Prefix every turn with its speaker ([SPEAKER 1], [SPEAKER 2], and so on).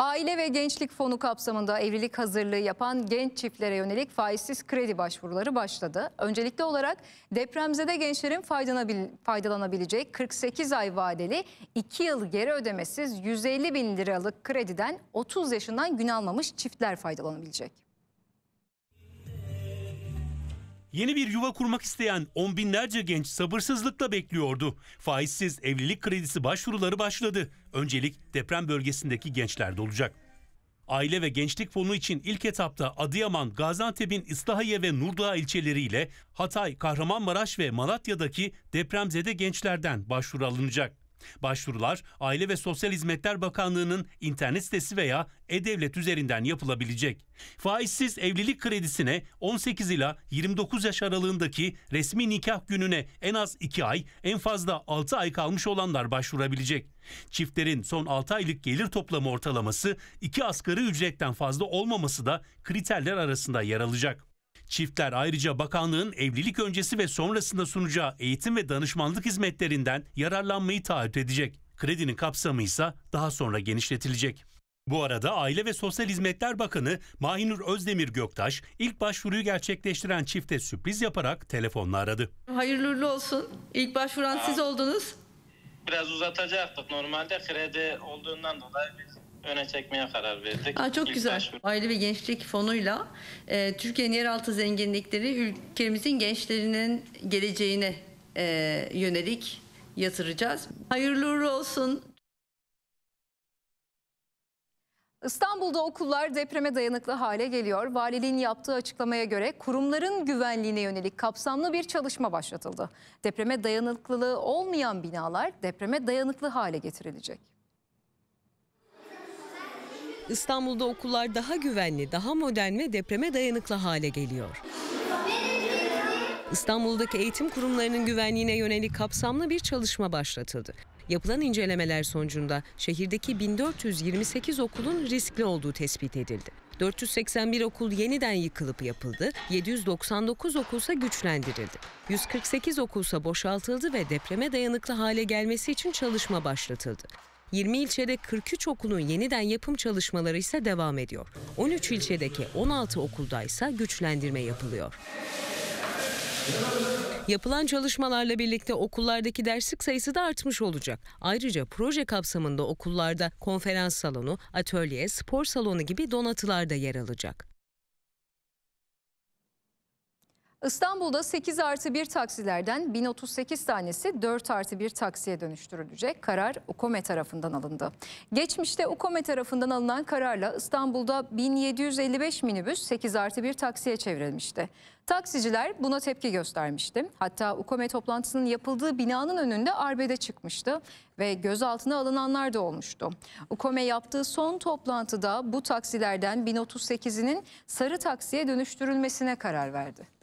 [SPEAKER 1] Aile ve Gençlik Fonu kapsamında evlilik hazırlığı yapan genç çiftlere yönelik faizsiz kredi başvuruları başladı. Öncelikli olarak depremzede gençlerin faydalanabilecek 48 ay vadeli 2 yıl geri ödemesiz 150 bin liralık krediden 30 yaşından gün almamış çiftler faydalanabilecek.
[SPEAKER 2] Yeni bir yuva kurmak isteyen on binlerce genç sabırsızlıkla bekliyordu. Faizsiz evlilik kredisi başvuruları başladı. Öncelik deprem bölgesindeki gençlerde olacak. Aile ve Gençlik Fonu için ilk etapta Adıyaman, Gaziantep'in İslahiye ve Nurdağ ilçeleriyle Hatay, Kahramanmaraş ve Malatya'daki depremzede gençlerden başvuru alınacak. Başvurular Aile ve Sosyal Hizmetler Bakanlığı'nın internet sitesi veya e-devlet üzerinden yapılabilecek. Faizsiz evlilik kredisine 18 ila 29 yaş aralığındaki resmi nikah gününe en az 2 ay, en fazla 6 ay kalmış olanlar başvurabilecek. Çiftlerin son 6 aylık gelir toplamı ortalaması 2 asgari ücretten fazla olmaması da kriterler arasında yer alacak. Çiftler ayrıca bakanlığın evlilik öncesi ve sonrasında sunacağı eğitim ve danışmanlık hizmetlerinden yararlanmayı taahhüt edecek. Kredinin kapsamı ise daha sonra genişletilecek. Bu arada Aile ve Sosyal Hizmetler Bakanı Mahinur Özdemir Göktaş ilk başvuruyu gerçekleştiren çifte sürpriz yaparak telefonla aradı.
[SPEAKER 1] Hayırlı olsun. İlk başvuran siz oldunuz. Biraz uzatacaktık normalde kredi olduğundan dolayı biz öne çekmeye
[SPEAKER 2] karar verdik. Aa, çok İlk güzel. Başvuru.
[SPEAKER 1] Aile ve Gençlik Fonu'yla e, Türkiye'nin yeraltı zenginlikleri ülkemizin gençlerinin geleceğine e, yönelik yatıracağız. Hayırlı uğurlu olsun. İstanbul'da okullar depreme dayanıklı hale geliyor. Valiliğin yaptığı açıklamaya göre kurumların güvenliğine yönelik kapsamlı bir çalışma başlatıldı. Depreme dayanıklılığı olmayan binalar depreme dayanıklı hale getirilecek.
[SPEAKER 3] İstanbul'da okullar daha güvenli, daha modern ve depreme dayanıklı hale geliyor. İstanbul'daki eğitim kurumlarının güvenliğine yönelik kapsamlı bir çalışma başlatıldı. Yapılan incelemeler sonucunda şehirdeki 1428 okulun riskli olduğu tespit edildi. 481 okul yeniden yıkılıp yapıldı, 799 okulsa güçlendirildi. 148 okulsa boşaltıldı ve depreme dayanıklı hale gelmesi için çalışma başlatıldı. 20 ilçede 43 okulun yeniden yapım çalışmaları ise devam ediyor. 13 ilçedeki 16 okulda ise güçlendirme yapılıyor. Yapılan çalışmalarla birlikte okullardaki derslik sayısı da artmış olacak. Ayrıca proje kapsamında okullarda konferans salonu, atölye, spor salonu gibi donatılar da yer alacak.
[SPEAKER 1] İstanbul'da 8 artı 1 taksilerden 1038 tanesi 4 artı 1 taksiye dönüştürülecek. Karar UKOME tarafından alındı. Geçmişte UKOME tarafından alınan kararla İstanbul'da 1755 minibüs 8 artı 1 taksiye çevrilmişti. Taksiciler buna tepki göstermişti. Hatta UKOME toplantısının yapıldığı binanın önünde arbede çıkmıştı ve gözaltına alınanlar da olmuştu. UKOME yaptığı son toplantıda bu taksilerden 1038'inin sarı taksiye dönüştürülmesine karar verdi.